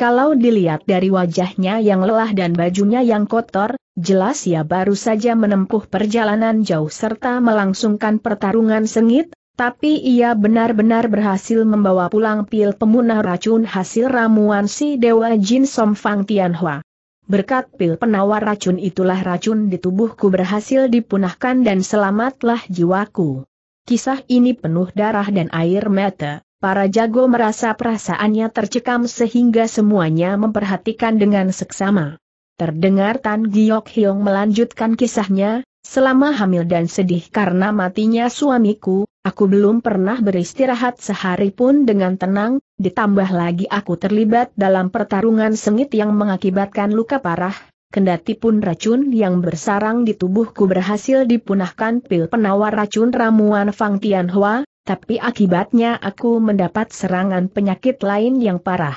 Kalau dilihat dari wajahnya yang lelah dan bajunya yang kotor, Jelas ia baru saja menempuh perjalanan jauh serta melangsungkan pertarungan sengit, tapi ia benar-benar berhasil membawa pulang pil pemunah racun hasil ramuan si Dewa Jin Som Fang Tianhua. Berkat pil penawar racun itulah racun di tubuhku berhasil dipunahkan dan selamatlah jiwaku. Kisah ini penuh darah dan air mata, para jago merasa perasaannya tercekam sehingga semuanya memperhatikan dengan seksama. Terdengar Tan Giok Hiong melanjutkan kisahnya, selama hamil dan sedih karena matinya suamiku, aku belum pernah beristirahat sehari pun dengan tenang, ditambah lagi aku terlibat dalam pertarungan sengit yang mengakibatkan luka parah, kendati pun racun yang bersarang di tubuhku berhasil dipunahkan pil penawar racun ramuan Fang Tianhua, tapi akibatnya aku mendapat serangan penyakit lain yang parah.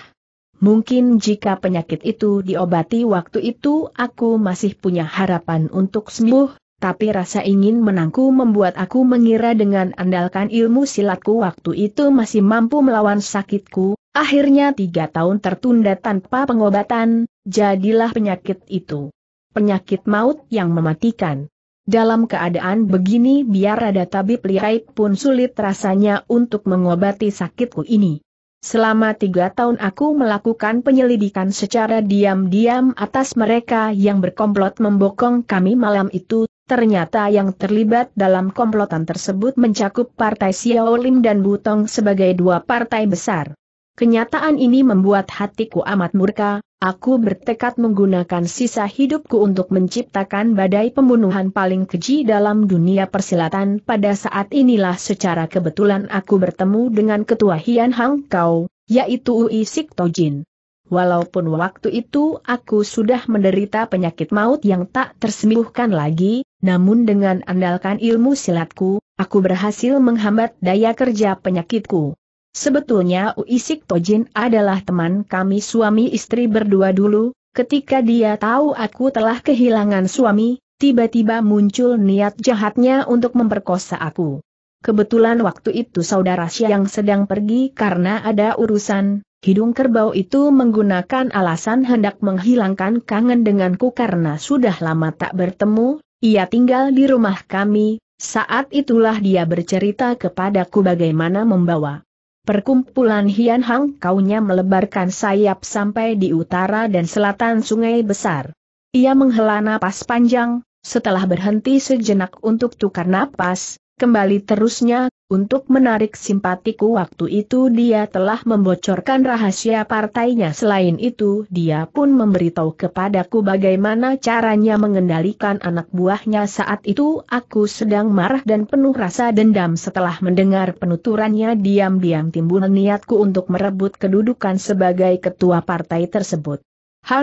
Mungkin jika penyakit itu diobati waktu itu aku masih punya harapan untuk sembuh, tapi rasa ingin menangku membuat aku mengira dengan andalkan ilmu silatku waktu itu masih mampu melawan sakitku, akhirnya tiga tahun tertunda tanpa pengobatan, jadilah penyakit itu. Penyakit maut yang mematikan. Dalam keadaan begini biar ada tabib lirai pun sulit rasanya untuk mengobati sakitku ini. Selama tiga tahun aku melakukan penyelidikan secara diam-diam atas mereka yang berkomplot membokong kami malam itu, ternyata yang terlibat dalam komplotan tersebut mencakup Partai Xiaolim dan Butong sebagai dua partai besar. Kenyataan ini membuat hatiku amat murka, aku bertekad menggunakan sisa hidupku untuk menciptakan badai pembunuhan paling keji dalam dunia persilatan. Pada saat inilah secara kebetulan aku bertemu dengan ketua Hian Hang Kau, yaitu Ui Sik Tojin. Walaupun waktu itu aku sudah menderita penyakit maut yang tak tersembuhkan lagi, namun dengan andalkan ilmu silatku, aku berhasil menghambat daya kerja penyakitku. Sebetulnya Uisik Tojin adalah teman kami suami istri berdua dulu, ketika dia tahu aku telah kehilangan suami, tiba-tiba muncul niat jahatnya untuk memperkosa aku. Kebetulan waktu itu saudara yang sedang pergi karena ada urusan, hidung kerbau itu menggunakan alasan hendak menghilangkan kangen denganku karena sudah lama tak bertemu, ia tinggal di rumah kami, saat itulah dia bercerita kepadaku bagaimana membawa Perkumpulan Hian Hang kaunya melebarkan sayap sampai di utara dan selatan sungai besar. Ia menghela napas panjang, setelah berhenti sejenak untuk tukar napas, kembali terusnya untuk menarik simpatiku waktu itu dia telah membocorkan rahasia partainya selain itu dia pun memberitahu kepadaku bagaimana caranya mengendalikan anak buahnya saat itu aku sedang marah dan penuh rasa dendam setelah mendengar penuturannya diam-diam timbul niatku untuk merebut kedudukan sebagai ketua partai tersebut.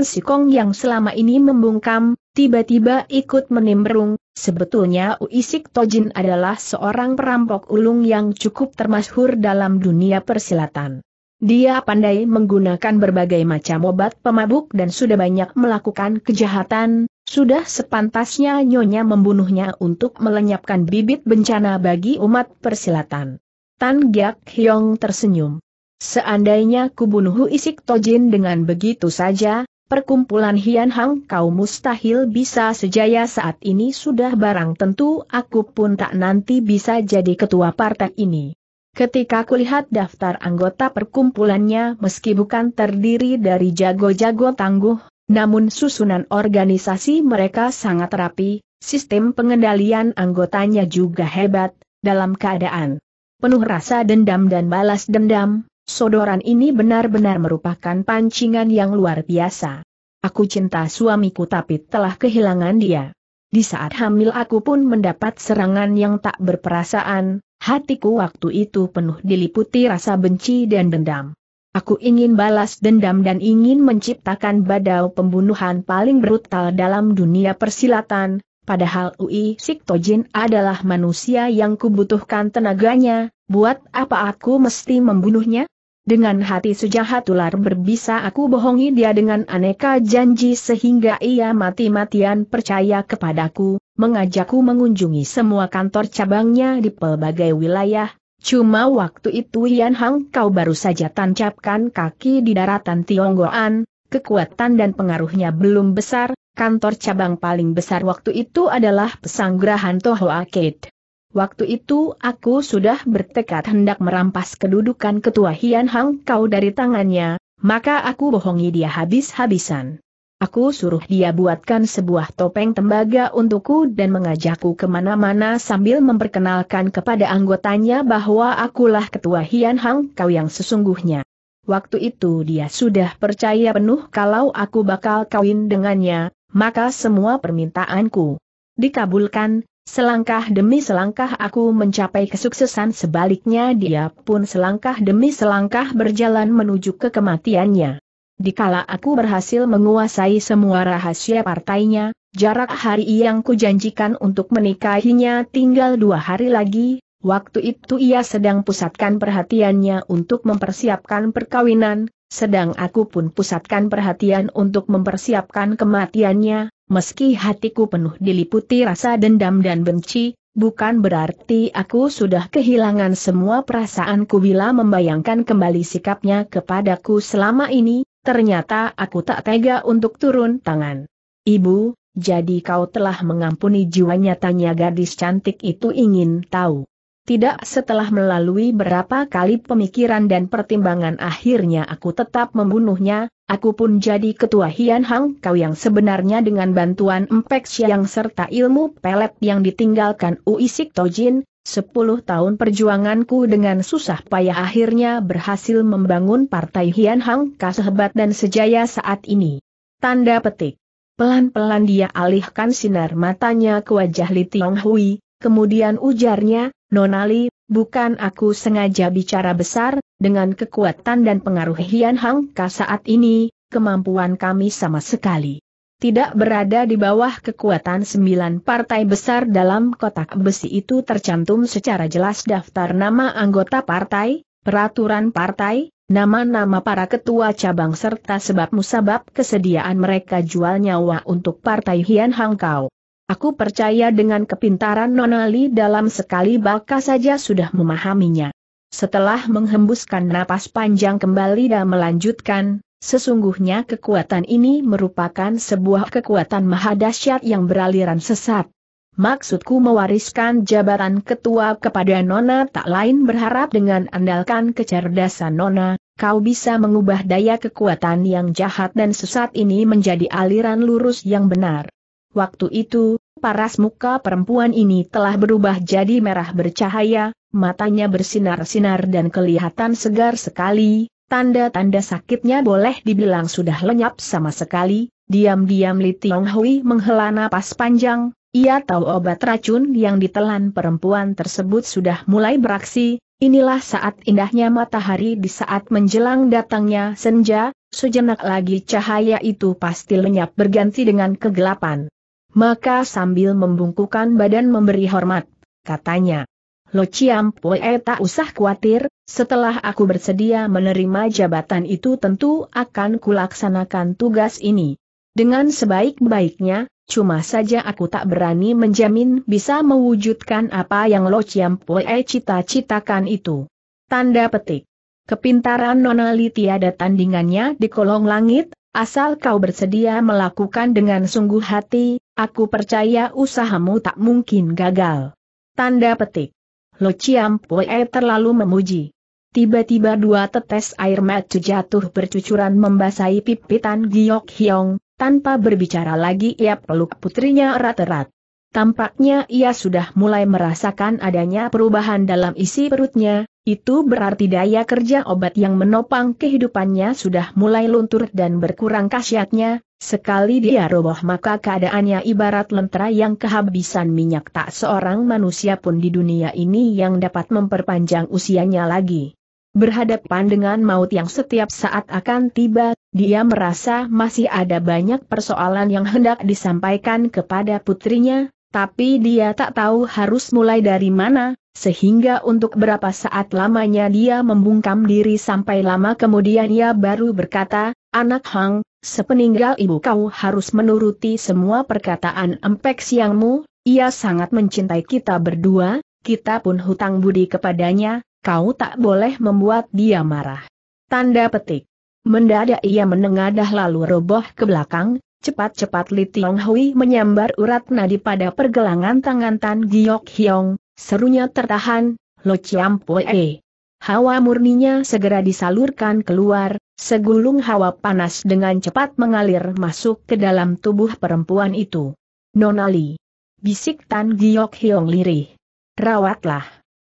si Sikong yang selama ini membungkam, tiba-tiba ikut menimbrung, sebetulnya Uisik Tojin adalah seorang perampok ulung yang cukup termasyhur dalam dunia persilatan. Dia pandai menggunakan berbagai macam obat pemabuk dan sudah banyak melakukan kejahatan, sudah sepantasnya Nyonya membunuhnya untuk melenyapkan bibit bencana bagi umat persilatan. Tan Giak Hyong tersenyum. Seandainya kubunuh Uisik Tojin dengan begitu saja, perkumpulan Hian Hang kau mustahil bisa sejaya saat ini sudah barang tentu aku pun tak nanti bisa jadi ketua partai ini. Ketika kulihat daftar anggota perkumpulannya meski bukan terdiri dari jago-jago tangguh, namun susunan organisasi mereka sangat rapi, sistem pengendalian anggotanya juga hebat, dalam keadaan penuh rasa dendam dan balas dendam, Sodoran ini benar-benar merupakan pancingan yang luar biasa. Aku cinta suamiku tapi telah kehilangan dia. Di saat hamil aku pun mendapat serangan yang tak berperasaan, hatiku waktu itu penuh diliputi rasa benci dan dendam. Aku ingin balas dendam dan ingin menciptakan badau pembunuhan paling brutal dalam dunia persilatan, padahal Ui Siktojin adalah manusia yang kubutuhkan tenaganya, buat apa aku mesti membunuhnya? Dengan hati sejahat ular berbisa aku bohongi dia dengan aneka janji sehingga ia mati-matian percaya kepadaku, mengajakku mengunjungi semua kantor cabangnya di pelbagai wilayah, Cuma waktu itu Yan Hang kau baru saja tancapkan kaki di daratan Tionggoan, kekuatan dan pengaruhnya belum besar, kantor cabang paling besar waktu itu adalah pesanggrahan Tohoa Kate. Waktu itu aku sudah bertekad hendak merampas kedudukan ketua Hian Hang Kau dari tangannya, maka aku bohongi dia habis-habisan. Aku suruh dia buatkan sebuah topeng tembaga untukku dan mengajakku kemana-mana sambil memperkenalkan kepada anggotanya bahwa akulah ketua Hian Hang Kau yang sesungguhnya. Waktu itu dia sudah percaya penuh kalau aku bakal kawin dengannya, maka semua permintaanku dikabulkan, Selangkah demi selangkah aku mencapai kesuksesan sebaliknya dia pun selangkah demi selangkah berjalan menuju ke kematiannya. Dikala aku berhasil menguasai semua rahasia partainya, jarak hari yang kujanjikan untuk menikahinya tinggal dua hari lagi, waktu itu ia sedang pusatkan perhatiannya untuk mempersiapkan perkawinan, sedang aku pun pusatkan perhatian untuk mempersiapkan kematiannya, Meski hatiku penuh diliputi rasa dendam dan benci, bukan berarti aku sudah kehilangan semua perasaanku bila membayangkan kembali sikapnya kepadaku selama ini, ternyata aku tak tega untuk turun tangan. Ibu, jadi kau telah mengampuni jiwanya tanya gadis cantik itu ingin tahu. Tidak setelah melalui berapa kali pemikiran dan pertimbangan akhirnya aku tetap membunuhnya, Aku pun jadi ketua Hian Hang kau yang sebenarnya dengan bantuan Empek Siang serta ilmu pelet yang ditinggalkan Uisik Tojin, sepuluh tahun perjuanganku dengan susah payah akhirnya berhasil membangun partai Hian Hang kasehebat dan sejaya saat ini. Tanda petik. Pelan-pelan dia alihkan sinar matanya ke wajah Li Tiong Hui, kemudian ujarnya, Nonali, bukan aku sengaja bicara besar, dengan kekuatan dan pengaruh Hian Hang Ka saat ini, kemampuan kami sama sekali tidak berada di bawah kekuatan sembilan partai besar dalam kotak besi itu tercantum secara jelas daftar nama anggota partai, peraturan partai, nama-nama para ketua cabang serta sebab musabab kesediaan mereka jual nyawa untuk partai Hian Hang Kau. Aku percaya dengan kepintaran Nonali dalam sekali baka saja sudah memahaminya. Setelah menghembuskan napas panjang kembali dan melanjutkan, sesungguhnya kekuatan ini merupakan sebuah kekuatan mahadasyat yang beraliran sesat. Maksudku mewariskan jabatan ketua kepada Nona tak lain berharap dengan andalkan kecerdasan Nona, kau bisa mengubah daya kekuatan yang jahat dan sesat ini menjadi aliran lurus yang benar. Waktu itu, paras muka perempuan ini telah berubah jadi merah bercahaya, matanya bersinar-sinar dan kelihatan segar sekali, tanda-tanda sakitnya boleh dibilang sudah lenyap sama sekali, diam-diam Li Tiong Hui menghela napas panjang, ia tahu obat racun yang ditelan perempuan tersebut sudah mulai beraksi, inilah saat indahnya matahari di saat menjelang datangnya senja, sejenak lagi cahaya itu pasti lenyap berganti dengan kegelapan. Maka sambil membungkukan badan memberi hormat, katanya. Lo Chiam Poe eh, tak usah khawatir, setelah aku bersedia menerima jabatan itu tentu akan kulaksanakan tugas ini. Dengan sebaik-baiknya, cuma saja aku tak berani menjamin bisa mewujudkan apa yang Lo Chiam Poe eh, cita-citakan itu. Tanda petik. Kepintaran nona Nonali tiada tandingannya di kolong langit, asal kau bersedia melakukan dengan sungguh hati, aku percaya usahamu tak mungkin gagal. Tanda petik. Lo Chiam Pue terlalu memuji. Tiba-tiba dua tetes air mata jatuh bercucuran membasahi pipitan Giok Hyong, tanpa berbicara lagi ia peluk putrinya erat-erat. Tampaknya ia sudah mulai merasakan adanya perubahan dalam isi perutnya, itu berarti daya kerja obat yang menopang kehidupannya sudah mulai luntur dan berkurang khasiatnya, sekali dia roboh maka keadaannya ibarat lentera yang kehabisan minyak tak seorang manusia pun di dunia ini yang dapat memperpanjang usianya lagi. Berhadapan dengan maut yang setiap saat akan tiba, dia merasa masih ada banyak persoalan yang hendak disampaikan kepada putrinya, tapi dia tak tahu harus mulai dari mana, sehingga untuk berapa saat lamanya dia membungkam diri sampai lama kemudian ia baru berkata, Anak Hang, sepeninggal ibu kau harus menuruti semua perkataan empek siangmu, ia sangat mencintai kita berdua, kita pun hutang budi kepadanya, kau tak boleh membuat dia marah. Tanda petik. Mendadak ia menengadah lalu roboh ke belakang, cepat-cepat Li Tiong Hui menyambar urat nadi pada pergelangan tangan Tan Giok Hiong, Serunya tertahan, Lo ciampoe. Hawa murninya segera disalurkan keluar, segulung hawa panas dengan cepat mengalir masuk ke dalam tubuh perempuan itu. Nonali. Bisik Tan Giok Hiong lirih. Rawatlah.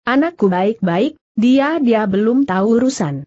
Anakku baik-baik, dia-dia belum tahu urusan.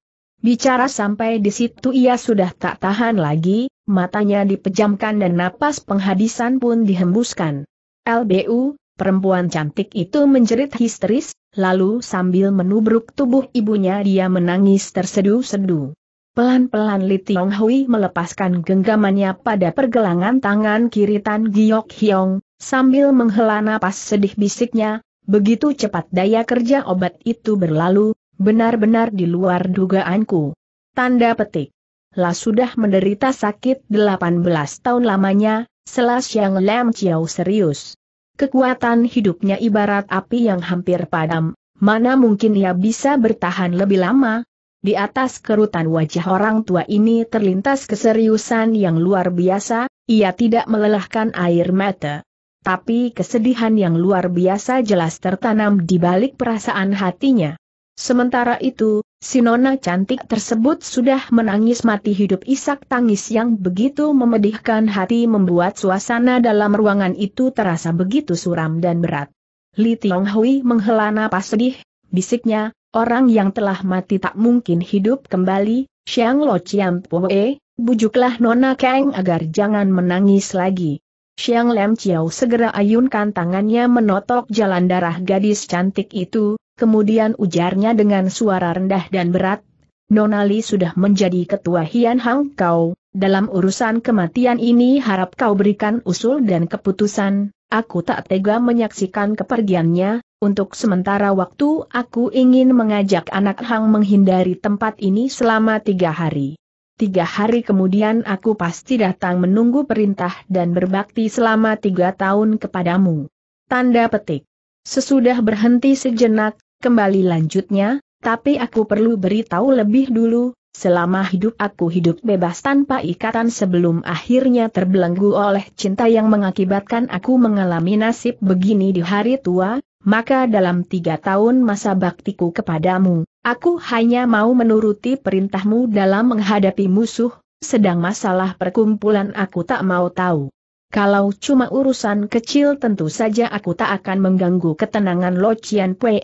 Bicara sampai di situ ia sudah tak tahan lagi, matanya dipejamkan dan napas penghabisan pun dihembuskan. LBU, Perempuan cantik itu menjerit histeris, lalu sambil menubruk tubuh ibunya dia menangis tersedu-sedu. Pelan-pelan Li Tiong Hui melepaskan genggamannya pada pergelangan tangan kiri Tan Giok Hiong, sambil menghela napas sedih bisiknya, begitu cepat daya kerja obat itu berlalu, benar-benar di luar dugaanku. Tanda petik. La sudah menderita sakit 18 tahun lamanya, Selas yang Lam Chiao serius. Kekuatan hidupnya ibarat api yang hampir padam, mana mungkin ia bisa bertahan lebih lama? Di atas kerutan wajah orang tua ini terlintas keseriusan yang luar biasa, ia tidak melelahkan air mata. Tapi kesedihan yang luar biasa jelas tertanam di balik perasaan hatinya. Sementara itu, si nona cantik tersebut sudah menangis mati hidup isak tangis yang begitu memedihkan hati membuat suasana dalam ruangan itu terasa begitu suram dan berat. Li Tiong Hui menghela napas sedih, bisiknya, orang yang telah mati tak mungkin hidup kembali, Xiang Lo Chiam Poe, bujuklah Nona Kang agar jangan menangis lagi. Xiang Lam Chiao segera ayunkan tangannya menotok jalan darah gadis cantik itu, kemudian ujarnya dengan suara rendah dan berat, Nonali sudah menjadi ketua Hian Hang Kau, dalam urusan kematian ini harap kau berikan usul dan keputusan, aku tak tega menyaksikan kepergiannya, untuk sementara waktu aku ingin mengajak anak Hang menghindari tempat ini selama tiga hari. Tiga hari kemudian aku pasti datang menunggu perintah dan berbakti selama tiga tahun kepadamu. Tanda petik. Sesudah berhenti sejenak, Kembali lanjutnya, tapi aku perlu beritahu lebih dulu, selama hidup aku hidup bebas tanpa ikatan sebelum akhirnya terbelenggu oleh cinta yang mengakibatkan aku mengalami nasib begini di hari tua, maka dalam tiga tahun masa baktiku kepadamu, aku hanya mau menuruti perintahmu dalam menghadapi musuh, sedang masalah perkumpulan aku tak mau tahu. Kalau cuma urusan kecil tentu saja aku tak akan mengganggu ketenangan Lo Chian Pue,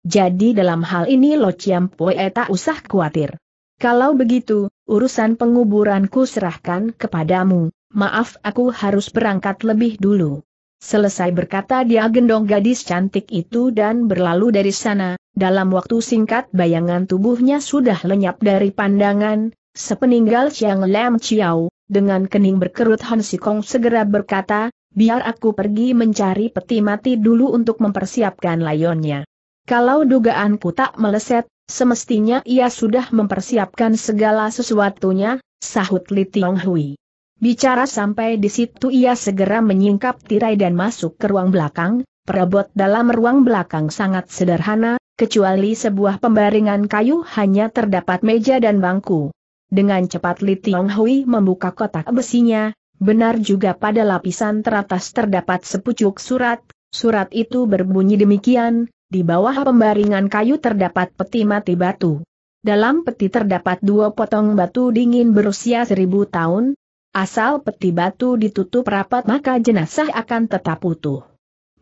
jadi dalam hal ini Lo Chian Pue tak usah khawatir. Kalau begitu, urusan penguburanku serahkan kepadamu, maaf aku harus berangkat lebih dulu. Selesai berkata dia gendong gadis cantik itu dan berlalu dari sana, dalam waktu singkat bayangan tubuhnya sudah lenyap dari pandangan, sepeninggal Chiang Lam Chiao, dengan kening berkerut Han Sikong segera berkata, biar aku pergi mencari peti mati dulu untuk mempersiapkan layonnya. Kalau dugaanku tak meleset, semestinya ia sudah mempersiapkan segala sesuatunya, sahut Li Tiong Hui. Bicara sampai di situ ia segera menyingkap tirai dan masuk ke ruang belakang, perabot dalam ruang belakang sangat sederhana, kecuali sebuah pembaringan kayu hanya terdapat meja dan bangku. Dengan cepat Li Tiong Hui membuka kotak besinya, benar juga pada lapisan teratas terdapat sepucuk surat, surat itu berbunyi demikian, di bawah pembaringan kayu terdapat peti mati batu. Dalam peti terdapat dua potong batu dingin berusia seribu tahun, asal peti batu ditutup rapat maka jenazah akan tetap utuh.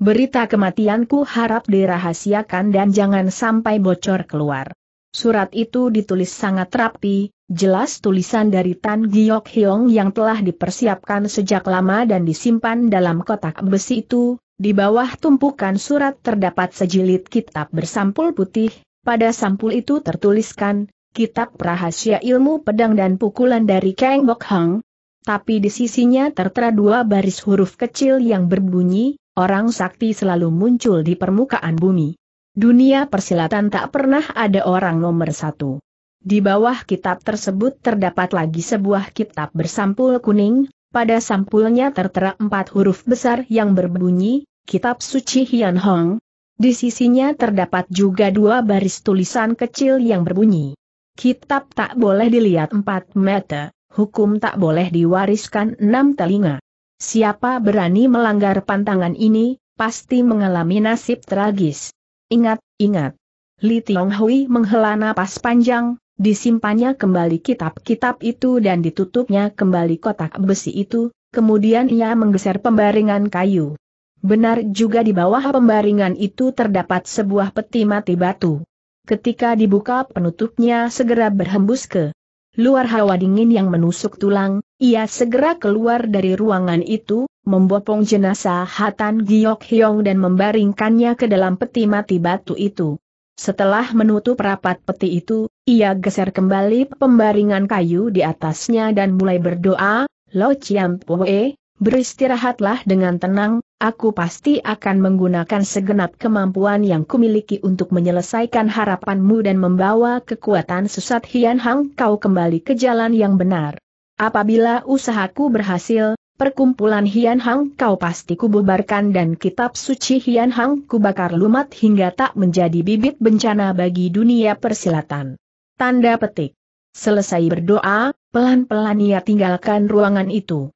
Berita kematianku harap dirahasiakan dan jangan sampai bocor keluar. Surat itu ditulis sangat rapi, jelas tulisan dari Tan Giok Hyong yang telah dipersiapkan sejak lama dan disimpan dalam kotak besi itu, di bawah tumpukan surat terdapat sejilid kitab bersampul putih, pada sampul itu tertuliskan, kitab rahasia ilmu pedang dan pukulan dari Kang Bok Hang, tapi di sisinya tertera dua baris huruf kecil yang berbunyi, orang sakti selalu muncul di permukaan bumi. Dunia persilatan tak pernah ada orang nomor satu. Di bawah kitab tersebut terdapat lagi sebuah kitab bersampul kuning, pada sampulnya tertera empat huruf besar yang berbunyi, Kitab Suci Hian Hong. Di sisinya terdapat juga dua baris tulisan kecil yang berbunyi. Kitab tak boleh dilihat empat mata, hukum tak boleh diwariskan enam telinga. Siapa berani melanggar pantangan ini, pasti mengalami nasib tragis. Ingat, ingat. Li Tiong menghela napas panjang, disimpannya kembali kitab-kitab itu dan ditutupnya kembali kotak besi itu, kemudian ia menggeser pembaringan kayu. Benar juga di bawah pembaringan itu terdapat sebuah peti mati batu. Ketika dibuka penutupnya segera berhembus ke luar hawa dingin yang menusuk tulang, ia segera keluar dari ruangan itu, membopong jenazah Hatan Giok Hyong dan membaringkannya ke dalam peti mati batu itu. Setelah menutup rapat peti itu, ia geser kembali pembaringan kayu di atasnya dan mulai berdoa, Lo Chiam Poe, beristirahatlah dengan tenang, aku pasti akan menggunakan segenap kemampuan yang kumiliki untuk menyelesaikan harapanmu dan membawa kekuatan sesat Hian Hang kau kembali ke jalan yang benar. Apabila usahaku berhasil, perkumpulan Hian Hang kau pasti kububarkan dan kitab suci Hian Hang kubakar lumat hingga tak menjadi bibit bencana bagi dunia persilatan. Tanda petik. Selesai berdoa, pelan-pelan ia tinggalkan ruangan itu.